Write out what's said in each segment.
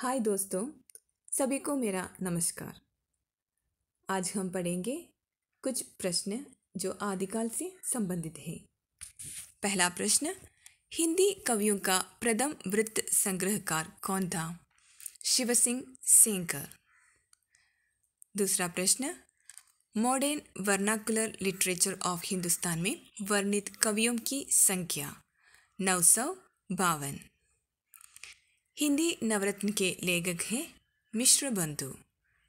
हाय दोस्तों सभी को मेरा नमस्कार आज हम पढ़ेंगे कुछ प्रश्न जो आदिकाल से संबंधित हैं पहला प्रश्न हिंदी कवियों का प्रथम वृत्त संग्रहकार कौन था शिव सिंह सेंकर दूसरा प्रश्न modern vernacular literature of Hindustan में वर्णित कवियों की संख्या नौ सौ बावन हिंदी नवरत्न के लेखक हैं मिश्र बंधु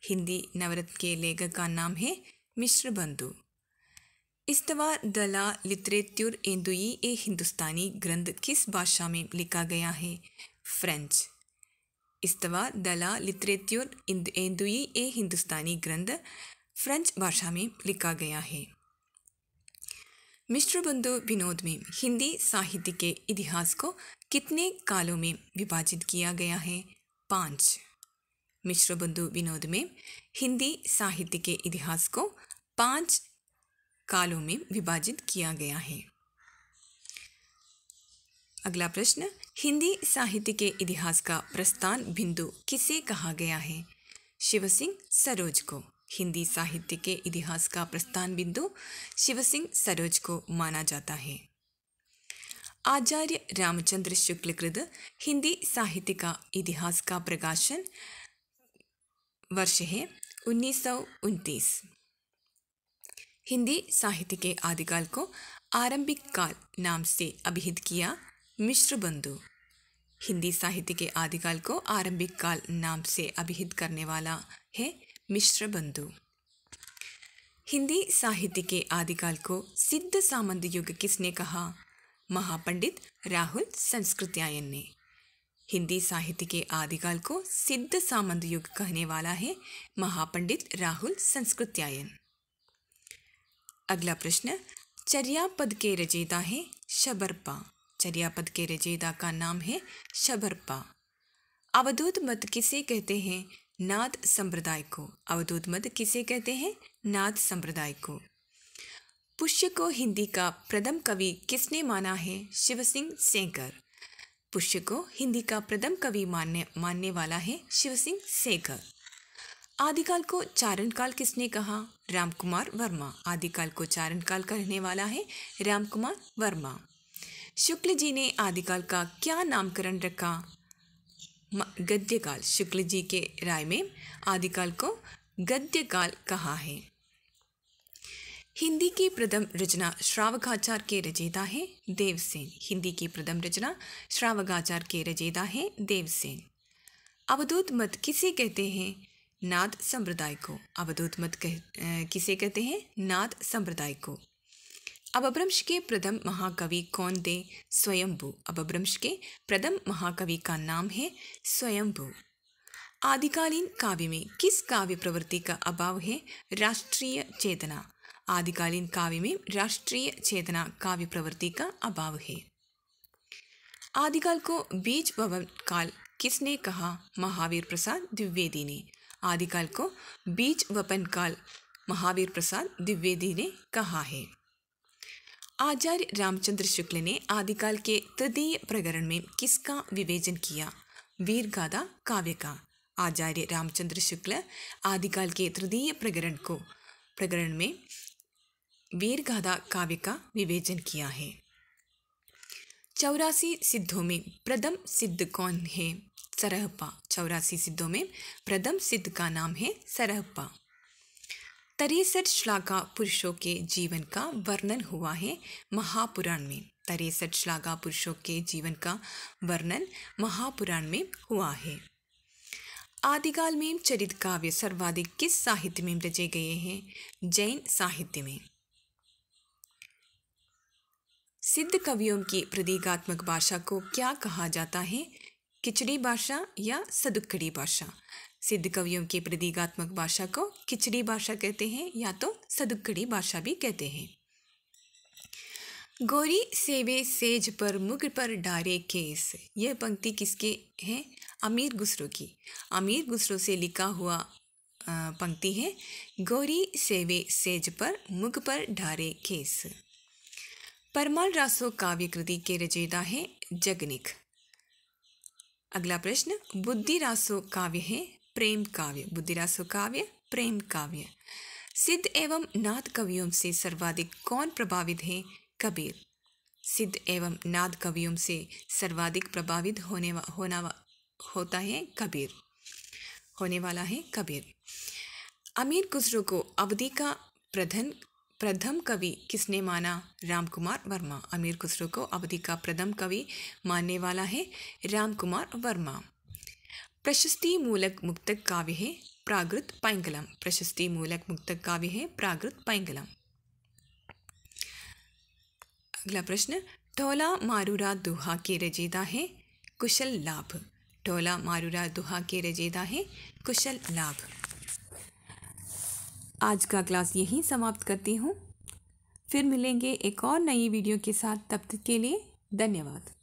हिंदी नवरत्न के लेखक का नाम है मिश्र बंधु इस्तवा दला लिटरेचर इंदुई ए हिंदुस्तानी ग्रंथ किस भाषा में लिखा गया है फ्रेंच इस्तवा दला लित्रेत्युर इंदुई ए हिंदुस्तानी ग्रंथ फ्रेंच भाषा में लिखा गया है मिश्र बंधु विनोद में हिंदी साहित्य के इतिहास को कितने कालों में विभाजित किया गया है पाँच मिश्र बंधु विनोद में हिंदी साहित्य के इतिहास को पाँच कालों में विभाजित किया गया है अगला प्रश्न हिंदी साहित्य के इतिहास का प्रस्थान बिंदु किसे कहा गया है शिव सिंह सरोज को हिंदी साहित्य के इतिहास का प्रस्थान बिंदु शिव सिंह सरोज को माना जाता है आचार्य रामचंद्र शुक्ल कृत हिंदी साहित्य का इतिहास का प्रकाशन वर्ष है उन्नीस सौ हिंदी साहित्य के आदिकाल को आरंभिक काल नाम से अभिहित किया मिश्र बंधु हिंदी साहित्य के आदिकाल को आरंभिक काल नाम से अभिहित करने वाला है मिश्र बंधु हिंदी साहित्य के आदिकाल को सिद्ध सामंत युग किसने कहा महापंडित राहुल संस्कृत्यायन ने हिंदी साहित्य के आदिकाल को सिद्ध सामंत युग कहने वाला है महापंडित राहुल संस्कृत्यायन अगला प्रश्न चर्यापद के रचयिता है शबरपा चर्यापद के रचयिता का नाम है शबरपा अवधूत मत किसे कहते हैं नाथ संप्रदाय को अवधूत मत किसे कहते हैं नाथ संप्रदाय को पुष्य को हिंदी का प्रथम कवि किसने माना है शिव सिंह सेंकर पुष्य को हिंदी का प्रथम कवि मानने मानने वाला है शिव सिंह सेंकर आदिकाल को चारण काल किसने कहा रामकुमार वर्मा आदिकाल को चारण काल कहने वाला है रामकुमार वर्मा शुक्ल जी ने आदिकाल का क्या नामकरण रखा गद्यकाल शुक्ल जी के राय में आदिकाल को गद्यकाल कहा है हिंदी की प्रथम रचना श्रावकाचार के रचयिता है देवसेन हिंदी की प्रथम रचना श्रावकाचार के रचयिता है देवसेन अवधूत मत किसे कहते हैं नाद संप्रदाय को अवधूत मत कह, किसे कहते हैं नाद संप्रदाय को अबभ्रंश के प्रथम महाकवि कौन थे स्वयंभू अबभ्रंश के प्रथम महाकवि का नाम है स्वयंभू आदिकालीन काव्य में किस काव्य प्रवृत्ति का अभाव है राष्ट्रीय चेतना आदिकालीन काव्य में राष्ट्रीय चेतना काव्य प्रवृत्ति का अभाव है आदिकाल को बीज भवन काल किसने कहा महावीर प्रसाद द्विवेदी ने आदिकाल को बीज वपन काल महावीर प्रसाद द्विवेदी ने कहा है आचार्य रामचंद्र शुक्ल ने आदिकाल के तृतीय प्रकरण में किसका विवेचन किया वीरगाथा काव्य का आचार्य रामचंद्र शुक्ल आदिकाल के तृतीय प्रकरण को प्रकरण में वीरगाथा काव्य का विवेचन किया है चौरासी सिद्धों में प्रथम सिद्ध कौन है सरहपा चौरासी सिद्धों में प्रथम सिद्ध का नाम है सरहपा तिरसठ श्लाघा पुरुषों के जीवन का वर्णन हुआ है महापुराण में तिरसठ श्लाघा पुरुषों के जीवन का वर्णन महापुराण में हुआ है आदिकाल में चरित काव्य सर्वाधिक किस साहित्य में रचे गए हैं जैन साहित्य में सिद्ध कवियों की प्रतीकात्मक भाषा को क्या कहा जाता है किचड़ी भाषा या सदुक्कड़ी भाषा सिद्ध कवियों की प्रतीकात्मक भाषा को किचड़ी भाषा कहते हैं या तो सदुक्कड़ी भाषा भी कहते हैं गोरी सेवे सेज पर मुख पर डारे केस यह पंक्ति किसके है अमीर गुसरो की अमीर गुसरो से लिखा हुआ पंक्ति है गोरी सेवे सेज पर मुख पर ढारे केस परमाल रासो काव्य कृति के रचयिता हैं जगनिक अगला प्रश्न बुद्धिरासो काव्य है प्रेम काव्य बुद्धिरासो काव्य प्रेम काव्य सिद्ध एवं नाद कवियों से सर्वाधिक कौन प्रभावित है कबीर सिद्ध एवं नाद कवियों से सर्वाधिक प्रभावित होने वा, होना वा, होता है कबीर होने वाला है कबीर अमीर खुसरो को अवधि का प्रधन प्रथम कवि किसने माना रामकुमार वर्मा अमीर खुसरो को अवधि का प्रथम कवि मानने वाला है रामकुमार वर्मा प्रशस्ति मूलक मुक्तक काव्य है प्राकृत पैंगलम प्रशस्ति मूलक मुक्तक काव्य है प्राकृत पैंगलम अगला प्रश्न टोला मारूरा दुहा के रजेदा है कुशल लाभ टोला मारूरा दुहा के रजेदा है कुशल लाभ आज का क्लास यहीं समाप्त करती हूँ फिर मिलेंगे एक और नई वीडियो के साथ तब तक के लिए धन्यवाद